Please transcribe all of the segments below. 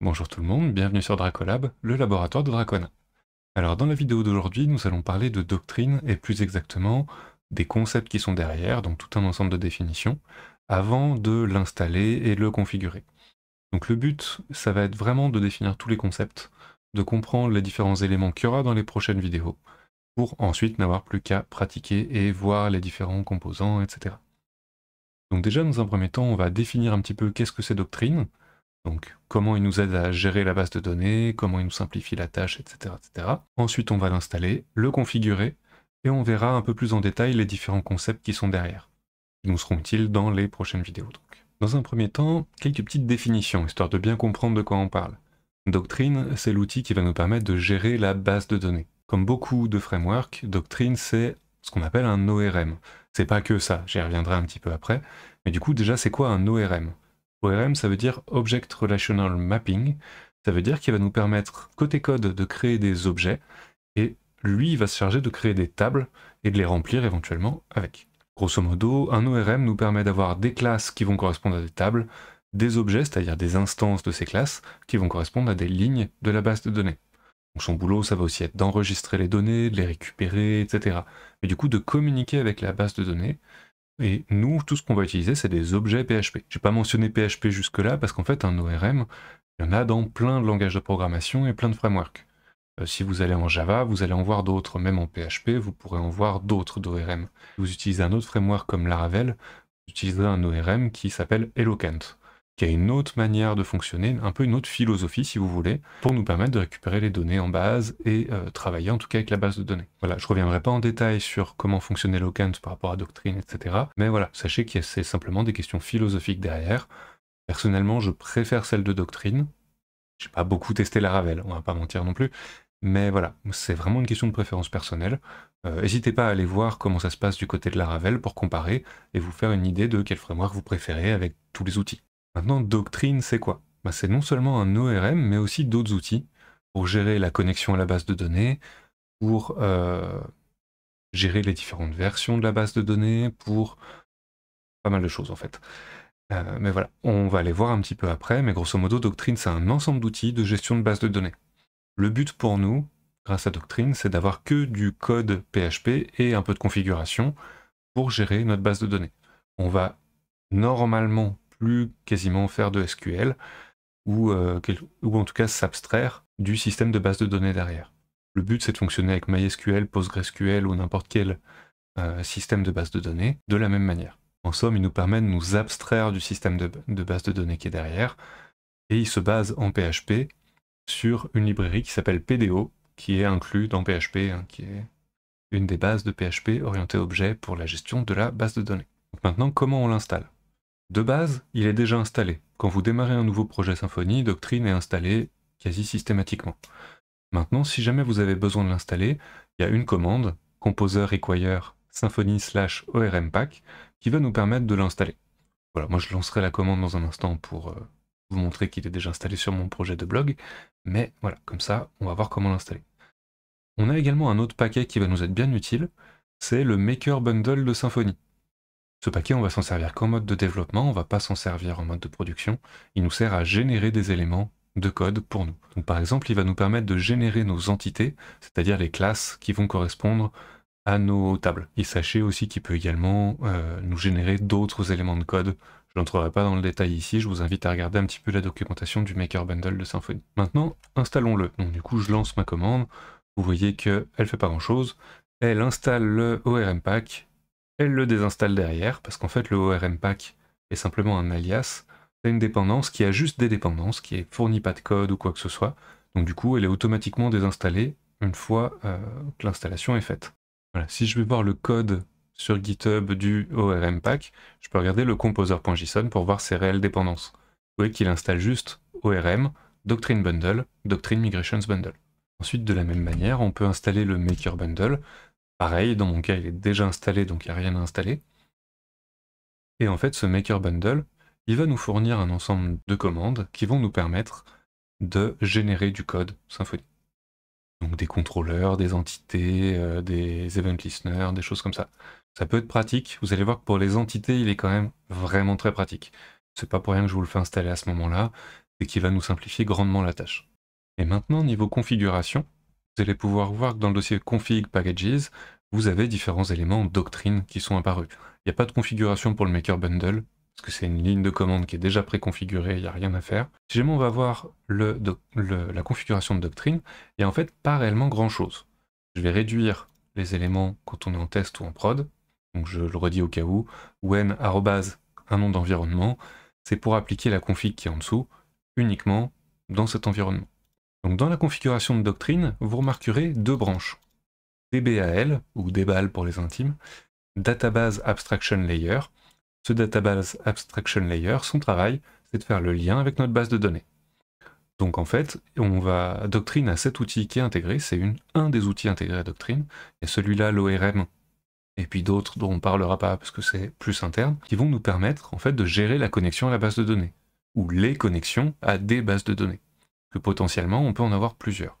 Bonjour tout le monde, bienvenue sur Dracolab, le laboratoire de Dracona. Alors dans la vidéo d'aujourd'hui, nous allons parler de doctrine et plus exactement des concepts qui sont derrière, donc tout un ensemble de définitions, avant de l'installer et le configurer. Donc le but, ça va être vraiment de définir tous les concepts, de comprendre les différents éléments qu'il y aura dans les prochaines vidéos, pour ensuite n'avoir plus qu'à pratiquer et voir les différents composants, etc. Donc déjà, dans un premier temps, on va définir un petit peu qu'est-ce que c'est doctrine, donc, comment il nous aide à gérer la base de données, comment il nous simplifie la tâche, etc. etc. Ensuite, on va l'installer, le configurer, et on verra un peu plus en détail les différents concepts qui sont derrière, qui nous seront utiles dans les prochaines vidéos. Donc. Dans un premier temps, quelques petites définitions, histoire de bien comprendre de quoi on parle. Doctrine, c'est l'outil qui va nous permettre de gérer la base de données. Comme beaucoup de frameworks, Doctrine, c'est ce qu'on appelle un ORM. C'est pas que ça, j'y reviendrai un petit peu après, mais du coup, déjà, c'est quoi un ORM ORM, ça veut dire Object Relational Mapping. Ça veut dire qu'il va nous permettre, côté code, de créer des objets, et lui, il va se charger de créer des tables et de les remplir éventuellement avec. Grosso modo, un ORM nous permet d'avoir des classes qui vont correspondre à des tables, des objets, c'est-à-dire des instances de ces classes, qui vont correspondre à des lignes de la base de données. Donc son boulot, ça va aussi être d'enregistrer les données, de les récupérer, etc. Mais du coup, de communiquer avec la base de données, et nous, tout ce qu'on va utiliser, c'est des objets PHP. J'ai pas mentionné PHP jusque-là parce qu'en fait, un ORM, il y en a dans plein de langages de programmation et plein de frameworks. Euh, si vous allez en Java, vous allez en voir d'autres. Même en PHP, vous pourrez en voir d'autres d'ORM. Si vous utilisez un autre framework comme Laravel, vous utiliserez un ORM qui s'appelle Eloquent qui a une autre manière de fonctionner, un peu une autre philosophie si vous voulez, pour nous permettre de récupérer les données en base et euh, travailler en tout cas avec la base de données. Voilà, je reviendrai pas en détail sur comment fonctionnait Locant par rapport à Doctrine, etc. Mais voilà, sachez qu'il y a simplement des questions philosophiques derrière. Personnellement, je préfère celle de Doctrine. J'ai pas beaucoup testé la Ravel, on va pas mentir non plus. Mais voilà, c'est vraiment une question de préférence personnelle. Euh, n'hésitez pas à aller voir comment ça se passe du côté de la Ravel pour comparer et vous faire une idée de quel framework vous préférez avec tous les outils. Maintenant, Doctrine, c'est quoi bah, C'est non seulement un ORM, mais aussi d'autres outils pour gérer la connexion à la base de données, pour euh, gérer les différentes versions de la base de données, pour pas mal de choses en fait. Euh, mais voilà, on va les voir un petit peu après, mais grosso modo, Doctrine, c'est un ensemble d'outils de gestion de base de données. Le but pour nous, grâce à Doctrine, c'est d'avoir que du code PHP et un peu de configuration pour gérer notre base de données. On va normalement plus quasiment faire de SQL euh, ou, en tout cas s'abstraire du système de base de données derrière. Le but, c'est de fonctionner avec MySQL, PostgreSQL ou n'importe quel euh, système de base de données de la même manière. En somme, il nous permet de nous abstraire du système de, base de données qui est derrière et il se base en PHP sur une librairie qui s'appelle PDO qui est inclus dans PHP, hein, qui est une des bases de PHP orientée objet pour la gestion de la base de données. maintenant, comment on l'installe de base, il est déjà installé. Quand vous démarrez un nouveau projet Symfony, Doctrine est installé quasi systématiquement. Maintenant, si jamais vous avez besoin de l'installer, il y a une commande, Composer Require Symfony slash pack qui va nous permettre de l'installer. Voilà, moi je lancerai la commande dans un instant pour euh, vous montrer qu'il est déjà installé sur mon projet de blog, mais voilà, comme ça, on va voir comment l'installer. On a également un autre paquet qui va nous être bien utile, c'est le Maker Bundle de Symfony. Ce paquet, on va s'en servir qu'en mode de développement, on ne va pas s'en servir en mode de production. Il nous sert à générer des éléments de code pour nous. par exemple, il va nous permettre de générer nos entités, c'est-à-dire les classes qui vont correspondre à nos tables. Et sachez aussi qu'il peut également euh, nous générer d'autres éléments de code. Je n'entrerai pas dans le détail ici, je vous invite à regarder un petit peu la documentation du Maker Bundle de Symfony. Maintenant, installons-le. Donc du coup, je lance ma commande. Vous voyez qu'elle ne fait pas grand-chose. Elle installe le ORM Pack elle le désinstalle derrière, parce qu'en fait le ORM pack est simplement un alias, c'est une dépendance qui a juste des dépendances, qui est fournit pas de code ou quoi que ce soit, donc du coup elle est automatiquement désinstallée une fois euh, que l'installation est faite. si je vais voir le code sur GitHub du ORM pack, je peux regarder le composer.json pour voir ses réelles dépendances. Vous voyez qu'il installe juste ORM, Doctrine Bundle, Doctrine Migrations Bundle. Ensuite, de la même manière, on peut installer le Maker Bundle. Pareil, dans mon cas, il est déjà installé, donc il n'y a rien à installer. Et en fait, ce Maker Bundle, il va nous fournir un ensemble de commandes qui vont nous permettre de générer du code Symfony. Donc des contrôleurs, des entités, euh, des event listeners, des choses comme ça. Ça peut être pratique, vous allez voir que pour les entités, il est quand même vraiment très pratique. C'est pas pour rien que je vous le fais installer à ce moment-là, et qui va nous simplifier grandement la tâche. Et maintenant, niveau configuration, vous allez pouvoir voir que dans le dossier config packages, vous avez différents éléments doctrine qui sont apparus. Il n'y a pas de configuration pour le maker bundle, parce que c'est une ligne de commande qui est déjà préconfigurée, il n'y a rien à faire. Si jamais on va voir la configuration de doctrine, il n'y a en fait pas réellement grand chose. Je vais réduire les éléments quand on est en test ou en prod, donc je le redis au cas où, when arrobase un nom d'environnement, c'est pour appliquer la config qui est en dessous uniquement dans cet environnement. Donc dans la configuration de doctrine, vous remarquerez deux branches. DBAL, ou DBAL pour les intimes, Database Abstraction Layer. Ce Database Abstraction Layer, son travail, c'est de faire le lien avec notre base de données. Donc en fait, on va Doctrine a cet outil qui est intégré, c'est un des outils intégrés à Doctrine. et celui-là, l'ORM, et puis d'autres dont on ne parlera pas parce que c'est plus interne, qui vont nous permettre en fait de gérer la connexion à la base de données, ou les connexions à des bases de données que potentiellement on peut en avoir plusieurs.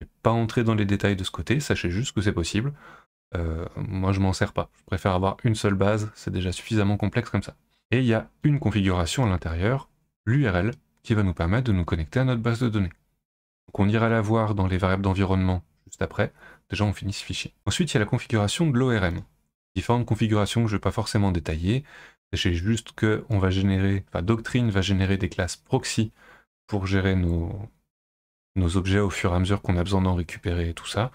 Je vais pas entrer dans les détails de ce côté, sachez juste que c'est possible. Euh, moi je m'en sers pas, je préfère avoir une seule base, c'est déjà suffisamment complexe comme ça. Et il y a une configuration à l'intérieur, l'URL, qui va nous permettre de nous connecter à notre base de données. Donc on ira la voir dans les variables d'environnement juste après, déjà on finit ce fichier. Ensuite il y a la configuration de l'ORM, différentes configurations que je ne vais pas forcément détailler, sachez juste que va générer, enfin Doctrine va générer des classes proxy pour gérer nos, objets au fur et à mesure qu'on a besoin d'en récupérer et tout ça.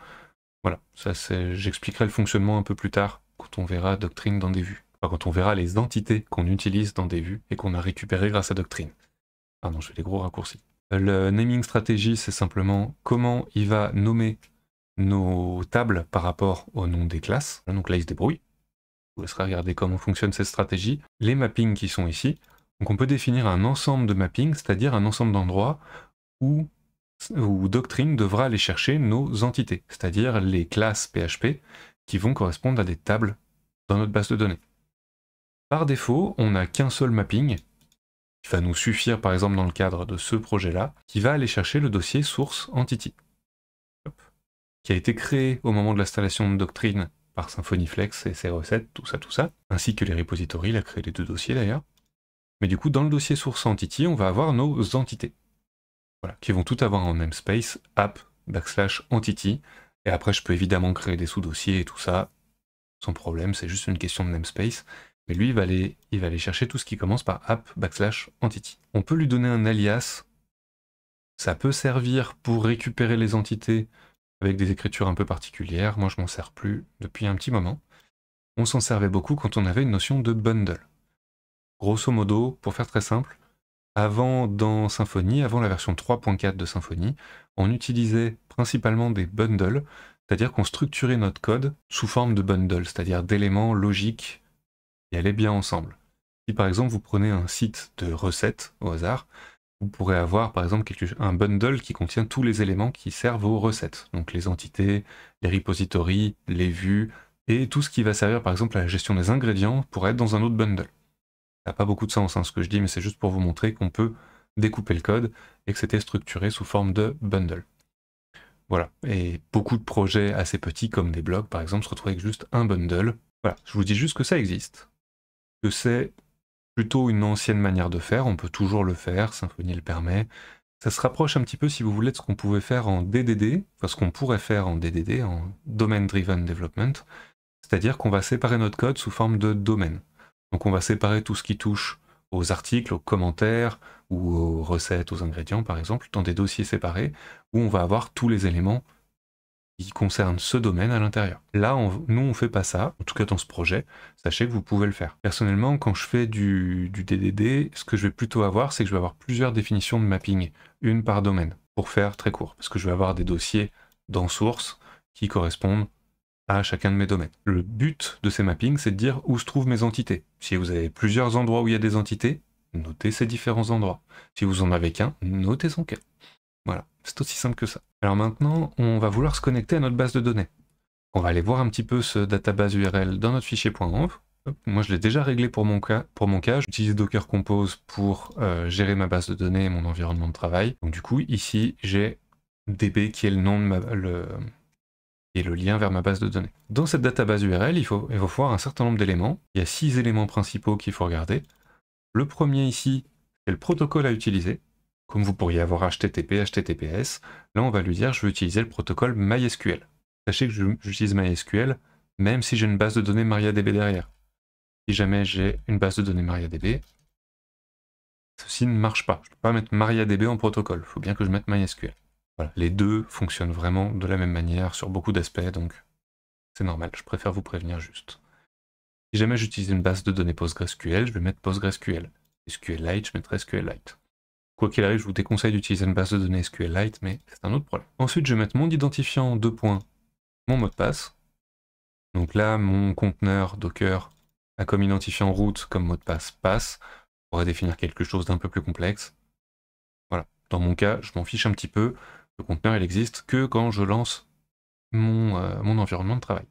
Voilà, ça c'est, j'expliquerai le fonctionnement un peu plus tard quand on verra Doctrine dans des vues. Enfin, quand on verra les entités qu'on utilise dans des vues et qu'on a récupérées grâce à Doctrine. Ah je fais des gros raccourcis. Le naming stratégie, c'est simplement comment il va nommer nos tables par rapport au nom des classes. Donc là, il se débrouille. Je vous laisserai regarder comment fonctionne cette stratégie. Les mappings qui sont ici, donc on peut définir un ensemble de mappings, c'est-à-dire un ensemble d'endroits où, Doctrine devra aller chercher nos entités, c'est-à-dire les classes PHP qui vont correspondre à des tables dans notre base de données. Par défaut, on n'a qu'un seul mapping, qui va nous suffire par exemple dans le cadre de ce projet-là, qui va aller chercher le dossier source entity, qui a été créé au moment de l'installation de Doctrine par Flex et ses recettes, tout ça, tout ça, ainsi que les repositories, il a créé les deux dossiers d'ailleurs. Mais du coup, dans le dossier source entity, on va avoir nos entités. Voilà, qui vont tout avoir en namespace, app, backslash, entity. Et après, je peux évidemment créer des sous-dossiers et tout ça, sans problème, c'est juste une question de namespace. Mais lui, il va, aller, chercher tout ce qui commence par app, backslash, entity. On peut lui donner un alias. Ça peut servir pour récupérer les entités avec des écritures un peu particulières. Moi, je m'en sers plus depuis un petit moment. On s'en servait beaucoup quand on avait une notion de bundle grosso modo, pour faire très simple, avant dans Symfony, avant la version 3.4 de Symfony, on utilisait principalement des bundles, c'est-à-dire qu'on structurait notre code sous forme de bundles, c'est-à-dire d'éléments logiques qui allaient bien ensemble. Si par exemple vous prenez un site de recettes au hasard, vous pourrez avoir par exemple un bundle qui contient tous les éléments qui servent aux recettes, donc les entités, les repositories, les vues, et tout ce qui va servir par exemple à la gestion des ingrédients pour être dans un autre bundle. Ça n'a pas beaucoup de sens hein, ce que je dis, mais c'est juste pour vous montrer qu'on peut découper le code et que c'était structuré sous forme de bundle. Voilà. Et beaucoup de projets assez petits, comme des blogs par exemple, se retrouvent avec juste un bundle. Voilà. Je vous dis juste que ça existe. Que c'est plutôt une ancienne manière de faire. On peut toujours le faire. Symfony le permet. Ça se rapproche un petit peu, si vous voulez, de ce qu'on pouvait faire en DDD, enfin ce qu'on pourrait faire en DDD, en Domain Driven Development. C'est-à-dire qu'on va séparer notre code sous forme de domaine. Donc on va séparer tout ce qui touche aux articles, aux commentaires ou aux recettes, aux ingrédients par exemple, dans des dossiers séparés où on va avoir tous les éléments qui concernent ce domaine à l'intérieur. Là, nous, on ne fait pas ça, en tout cas dans ce projet, sachez que vous pouvez le faire. Personnellement, quand je fais du, du DDD, ce que je vais plutôt avoir, c'est que je vais avoir plusieurs définitions de mapping, une par domaine, pour faire très court, parce que je vais avoir des dossiers dans source qui correspondent à chacun de mes domaines. Le but de ces mappings, c'est de dire où se trouvent mes entités. Si vous avez plusieurs endroits où il y a des entités, notez ces différents endroits. Si vous en avez qu'un, notez son qu'un. Voilà, c'est aussi simple que ça. Alors maintenant, on va vouloir se connecter à notre base de données. On va aller voir un petit peu ce database URL dans notre fichier .env. Moi, je l'ai déjà réglé pour mon cas. Pour mon cas, j'utilise Docker Compose pour euh, gérer ma base de données et mon environnement de travail. Donc du coup, ici, j'ai DB qui est le nom de ma, le, et le lien vers ma base de données. Dans cette database URL, il, faut, il va falloir un certain nombre d'éléments. Il y a six éléments principaux qu'il faut regarder. Le premier ici, c'est le protocole à utiliser. Comme vous pourriez avoir HTTP, HTTPS, là on va lui dire je veux utiliser le protocole MySQL. Sachez que j'utilise MySQL même si j'ai une base de données MariaDB derrière. Si jamais j'ai une base de données MariaDB, ceci ne marche pas. Je ne peux pas mettre MariaDB en protocole, il faut bien que je mette MySQL les deux fonctionnent vraiment de la même manière sur beaucoup d'aspects, donc c'est normal, je préfère vous prévenir juste. Si jamais j'utilise une base de données PostgreSQL, je vais mettre PostgreSQL. SQLite, je mettrai SQLite. Quoi qu'il arrive, je vous déconseille d'utiliser une base de données SQLite, mais c'est un autre problème. Ensuite, je vais mettre mon identifiant, deux points, mon mot de passe. Donc là, mon conteneur Docker a comme identifiant route, comme mot de passe passe. On pourrait définir quelque chose d'un peu plus complexe. Voilà. Dans mon cas, je m'en fiche un petit peu. Le conteneur, il existe que quand je lance euh, mon, environnement de travail.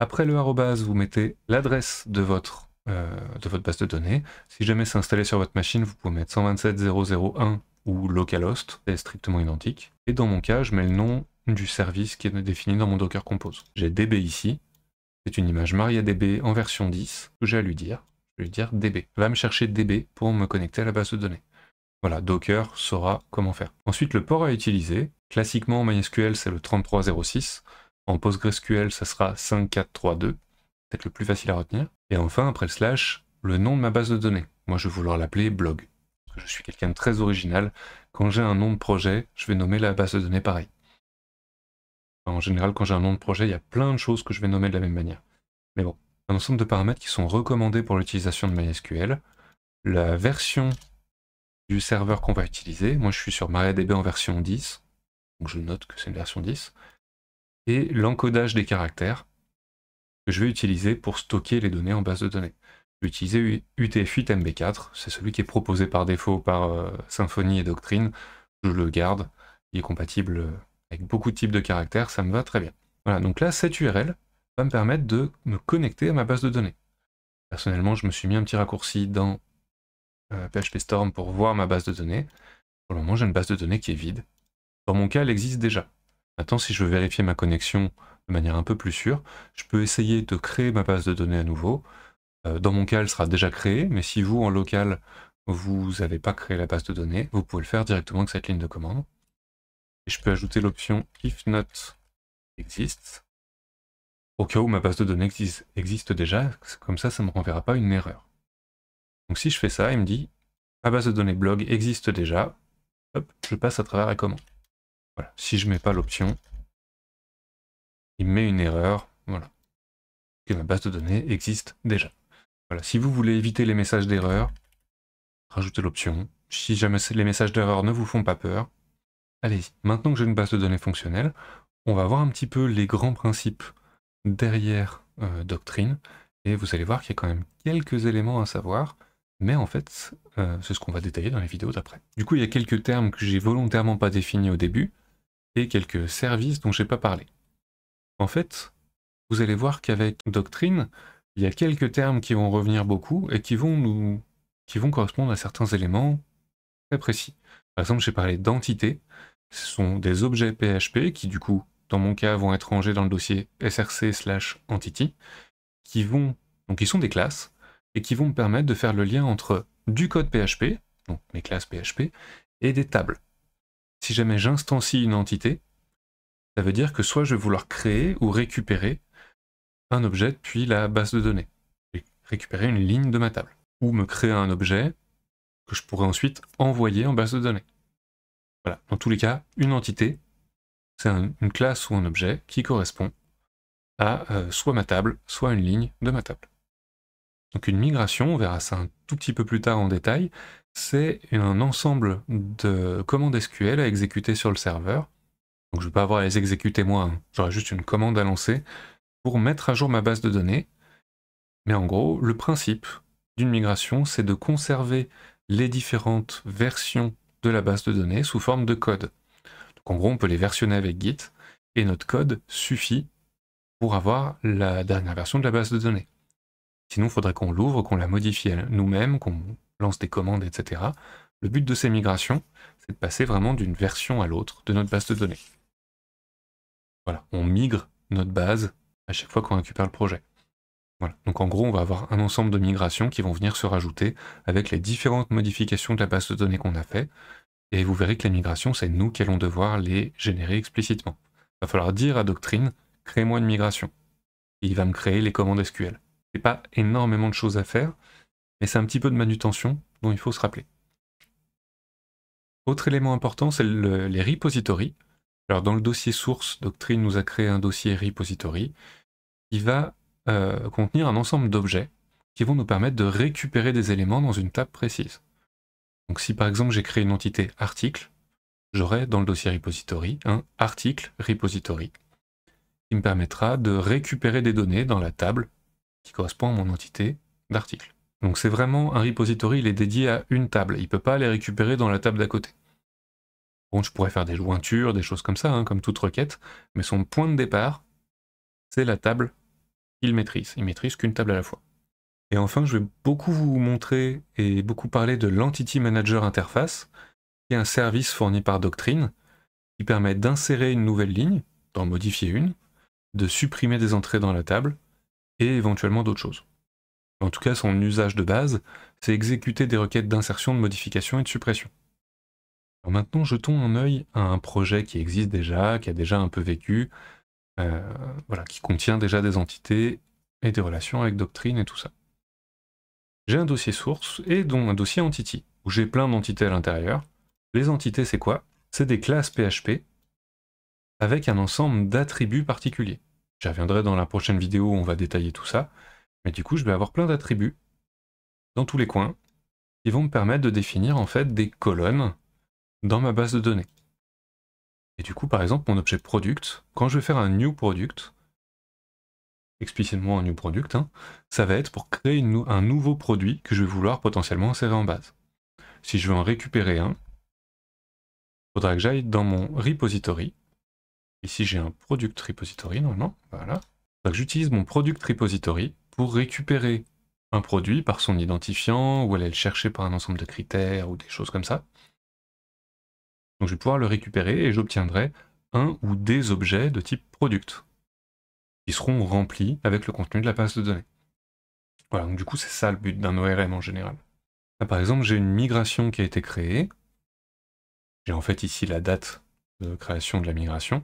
Après le arrobase, vous mettez l'adresse de votre euh, de votre base de données. Si jamais c'est installé sur votre machine, vous pouvez mettre 127.0.0.1 ou localhost, c'est strictement identique. Et dans mon cas, je mets le nom du service qui est défini dans mon Docker Compose. J'ai DB ici, c'est une image MariaDB en version 10, que j'ai à lui dire. Je vais lui dire DB. Va me chercher DB pour me connecter à la base de données. Voilà, Docker saura comment faire. Ensuite, le port à utiliser. Classiquement, en MySQL, c'est le 3306. En PostgreSQL, ça sera 5432. Peut-être le plus facile à retenir. Et enfin, après le slash, le nom de ma base de données. Moi, je vais vouloir l'appeler blog. Je suis quelqu'un de très original. Quand j'ai un nom de projet, je vais nommer la base de données pareil. En général, quand j'ai un nom de projet, il y a plein de choses que je vais nommer de la même manière. Mais bon, un ensemble de paramètres qui sont recommandés pour l'utilisation de MySQL. La version du serveur qu'on va utiliser. Moi, je suis sur MariaDB en version 10, donc je note que c'est une version 10. Et l'encodage des caractères que je vais utiliser pour stocker les données en base de données. Je vais utiliser UTF-8 MB4, c'est celui qui est proposé par défaut par euh, Symfony et Doctrine. Je le garde, il est compatible euh, avec beaucoup de types de caractères, ça me va très bien. Voilà, donc là, cette URL va me permettre de me connecter à ma base de données. Personnellement, je me suis mis un petit raccourci dans PHP euh, Storm pour voir ma base de données. Pour le moment, j'ai une base de données qui est vide. Dans mon cas, elle existe déjà. Maintenant, si je veux vérifier ma connexion de manière un peu plus sûre, je peux essayer de créer ma base de données à nouveau. Euh, dans mon cas, elle sera déjà créée, mais si vous, en local, vous n'avez pas créé la base de données, vous pouvez le faire directement avec cette ligne de commande. Et je peux ajouter l'option if not exists, au cas où ma base de données existe, existe déjà, comme ça, ça ne me renverra pas une erreur. Donc si je fais ça, il me dit ma base de données blog existe déjà. Hop, je passe à travers et comment. Voilà. Si je ne mets pas l'option, il me met une erreur. Voilà. Que ma base de données existe déjà. Voilà. Si vous voulez éviter les messages d'erreur, rajoutez l'option. Si jamais les messages d'erreur ne vous font pas peur, allez-y. Maintenant que j'ai une base de données fonctionnelle, on va voir un petit peu les grands principes derrière euh, Doctrine. Et vous allez voir qu'il y a quand même quelques éléments à savoir mais en fait, euh, c'est ce qu'on va détailler dans les vidéos d'après. Du coup, il y a quelques termes que j'ai volontairement pas définis au début, et quelques services dont j'ai pas parlé. En fait, vous allez voir qu'avec doctrine, il y a quelques termes qui vont revenir beaucoup et qui vont nous qui vont correspondre à certains éléments très précis. Par exemple, j'ai parlé d'entités. Ce sont des objets PHP qui, du coup, dans mon cas, vont être rangés dans le dossier src slash entity, qui vont, donc ils sont des classes, et qui vont me permettre de faire le lien entre du code PHP, donc mes classes PHP, et des tables. Si jamais j'instancie une entité, ça veut dire que soit je vais vouloir créer ou récupérer un objet depuis la base de données. Je récupérer une ligne de ma table. Ou me créer un objet que je pourrais ensuite envoyer en base de données. Voilà, dans tous les cas, une entité, c'est une classe ou un objet qui correspond à euh, soit ma table, soit une ligne de ma table. Donc une migration, on verra ça un tout petit peu plus tard en détail, c'est un ensemble de commandes SQL à exécuter sur le serveur. Donc je ne vais pas avoir à les exécuter moi, hein. j'aurai juste une commande à lancer pour mettre à jour ma base de données. Mais en gros, le principe d'une migration, c'est de conserver les différentes versions de la base de données sous forme de code. Donc en gros, on peut les versionner avec Git, et notre code suffit pour avoir la dernière version de la base de données. Sinon, il faudrait qu'on l'ouvre, qu'on la modifie nous-mêmes, qu'on lance des commandes, etc. Le but de ces migrations, c'est de passer vraiment d'une version à l'autre de notre base de données. Voilà, on migre notre base à chaque fois qu'on récupère le projet. Voilà. Donc en gros, on va avoir un ensemble de migrations qui vont venir se rajouter avec les différentes modifications de la base de données qu'on a fait. Et vous verrez que les migrations, c'est nous qui allons devoir les générer explicitement. Il va falloir dire à Doctrine, crée-moi une migration. il va me créer les commandes SQL c'est pas énormément de choses à faire, mais c'est un petit peu de manutention dont il faut se rappeler. Autre élément important, c'est les repositories. Alors dans le dossier source, Doctrine nous a créé un dossier repository qui va euh, contenir un ensemble d'objets qui vont nous permettre de récupérer des éléments dans une table précise. Donc si par exemple j'ai créé une entité article, j'aurai dans le dossier repository un article repository qui me permettra de récupérer des données dans la table correspond à mon entité d'article. Donc c'est vraiment un repository, il est dédié à une table. Il ne peut pas les récupérer dans la table d'à côté. Bon, je pourrais faire des jointures, des choses comme ça, hein, comme toute requête, mais son point de départ, c'est la table qu'il maîtrise. Il maîtrise qu'une table à la fois. Et enfin, je vais beaucoup vous montrer et beaucoup parler de l'Entity Manager Interface, qui est un service fourni par Doctrine, qui permet d'insérer une nouvelle ligne, d'en modifier une, de supprimer des entrées dans la table, et éventuellement d'autres choses. En tout cas, son usage de base, c'est exécuter des requêtes d'insertion, de modification et de suppression. maintenant, jetons un œil à un projet qui existe déjà, qui a déjà un peu vécu, euh, voilà, qui contient déjà des entités et des relations avec Doctrine et tout ça. J'ai un dossier source et dont un dossier entity, où j'ai plein d'entités à l'intérieur. Les entités, c'est quoi C'est des classes PHP avec un ensemble d'attributs particuliers. J'y reviendrai dans la prochaine vidéo, on va détailler tout ça. Mais du coup, je vais avoir plein d'attributs dans tous les coins qui vont me permettre de définir en fait des colonnes dans ma base de données. Et du coup, par exemple, mon objet product, quand je vais faire un new product, explicitement un new product, hein, ça va être pour créer un nouveau produit que je vais vouloir potentiellement insérer en base. Si je veux en récupérer un, il faudra que j'aille dans mon repository, Ici, j'ai un product repository, normalement. Voilà. J'utilise mon product repository pour récupérer un produit par son identifiant ou aller le chercher par un ensemble de critères ou des choses comme ça. Donc je vais pouvoir le récupérer et j'obtiendrai un ou des objets de type product qui seront remplis avec le contenu de la base de données. Voilà, donc du coup c'est ça le but d'un ORM en général. par exemple, j'ai une migration qui a été créée. J'ai en fait ici la date de création de la migration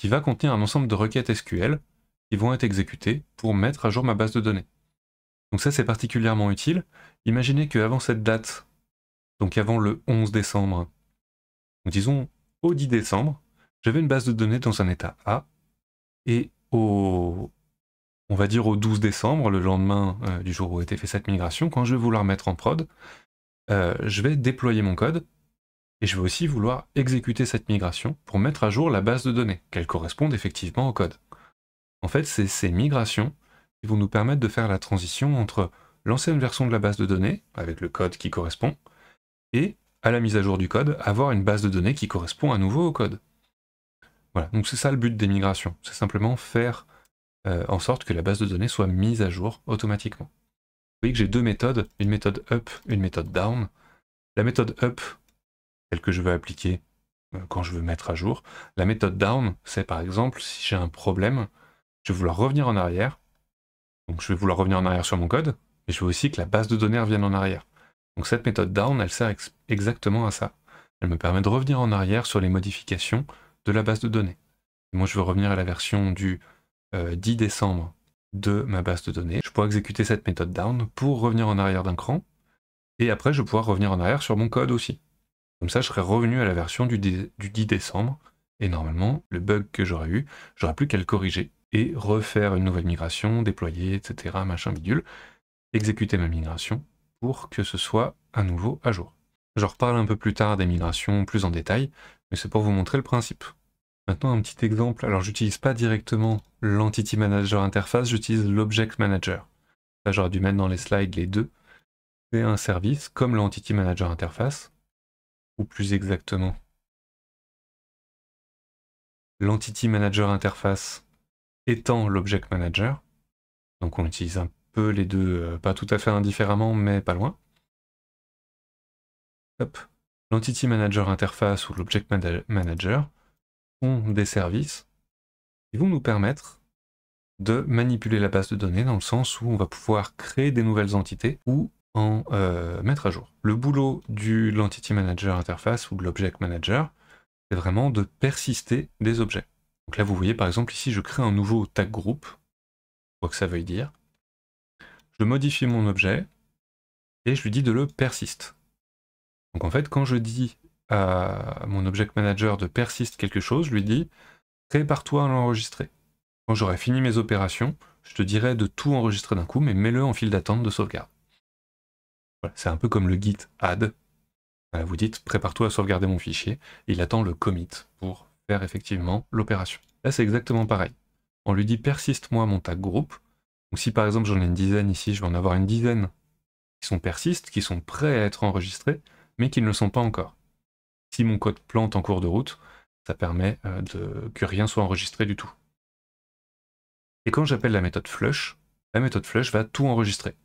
qui va contenir un ensemble de requêtes SQL qui vont être exécutées pour mettre à jour ma base de données. Donc ça, c'est particulièrement utile. Imaginez qu'avant cette date, donc avant le 11 décembre, disons au 10 décembre, j'avais une base de données dans un état A, et au, on va dire au 12 décembre, le lendemain euh, du jour où a été faite cette migration, quand je vais vouloir mettre en prod, euh, je vais déployer mon code et je vais aussi vouloir exécuter cette migration pour mettre à jour la base de données, qu'elle corresponde effectivement au code. En fait, c'est ces migrations qui vont nous permettre de faire la transition entre l'ancienne version de la base de données, avec le code qui correspond, et à la mise à jour du code, avoir une base de données qui correspond à nouveau au code. Voilà, donc c'est ça le but des migrations, c'est simplement faire euh, en sorte que la base de données soit mise à jour automatiquement. Vous voyez que j'ai deux méthodes, une méthode up, une méthode down. La méthode up telle que je veux appliquer euh, quand je veux mettre à jour. La méthode down, c'est par exemple si j'ai un problème, je vais vouloir revenir en arrière. Donc je vais vouloir revenir en arrière sur mon code, mais je veux aussi que la base de données revienne en arrière. Donc cette méthode down, elle sert exactement à ça. Elle me permet de revenir en arrière sur les modifications de la base de données. moi, je veux revenir à la version du 10 euh, décembre de ma base de données. Je pourrais exécuter cette méthode down pour revenir en arrière d'un cran, et après, je vais pouvoir revenir en arrière sur mon code aussi. Comme ça, je serais revenu à la version du, 10 décembre. Et normalement, le bug que j'aurais eu, j'aurais plus qu'à le corriger et refaire une nouvelle migration, déployer, etc., machin bidule, exécuter ma migration pour que ce soit à nouveau à jour. Je reparle un peu plus tard des migrations plus en détail, mais c'est pour vous montrer le principe. Maintenant un petit exemple, alors j'utilise pas directement l'Entity Manager Interface, j'utilise l'Object Manager. Ça j'aurais dû mettre dans les slides les deux. C'est un service comme l'Entity Manager Interface ou plus exactement l'entity manager interface étant l'object manager. Donc on utilise un peu les deux, euh, pas tout à fait indifféremment, mais pas loin. L'entity manager interface ou l'object manager ont des services qui vont nous permettre de manipuler la base de données dans le sens où on va pouvoir créer des nouvelles entités ou en euh, mettre à jour. Le boulot du l'entity manager interface ou de l'object manager, c'est vraiment de persister des objets. Donc là, vous voyez par exemple ici, je crée un nouveau tag group, quoi que ça veuille dire. Je modifie mon objet et je lui dis de le persiste. Donc en fait, quand je dis à mon object manager de persiste quelque chose, je lui dis prépare-toi à l'enregistrer. Quand j'aurai fini mes opérations, je te dirai de tout enregistrer d'un coup, mais mets-le en file d'attente de sauvegarde c'est un peu comme le git add. vous dites prépare-toi à sauvegarder mon fichier. Il attend le commit pour faire effectivement l'opération. Là, c'est exactement pareil. On lui dit persiste-moi mon tag groupe. si par exemple j'en ai une dizaine ici, je vais en avoir une dizaine qui sont persistes, qui sont prêts à être enregistrés, mais qui ne le sont pas encore. Si mon code plante en cours de route, ça permet euh, que rien soit enregistré du tout. Et quand j'appelle la méthode flush, la méthode flush va tout enregistrer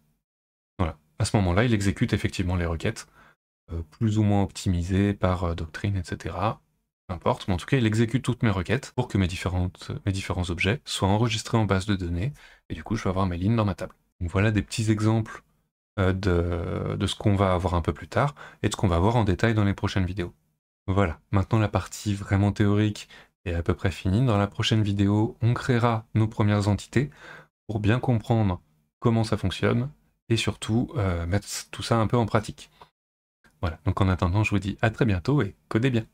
à ce moment-là, il exécute effectivement les requêtes, euh, plus ou moins optimisées par euh, doctrine, etc. Peu importe, mais en tout cas, il exécute toutes mes requêtes pour que mes, différentes, mes différents objets soient enregistrés en base de données, et du coup, je vais avoir mes lignes dans ma table. voilà des petits exemples euh, de, de ce qu'on va avoir un peu plus tard, et de ce qu'on va voir en détail dans les prochaines vidéos. Voilà, maintenant la partie vraiment théorique est à peu près finie. Dans la prochaine vidéo, on créera nos premières entités pour bien comprendre comment ça fonctionne, et surtout euh, mettre tout ça un peu en pratique. Voilà, donc en attendant, je vous dis à très bientôt et codez bien.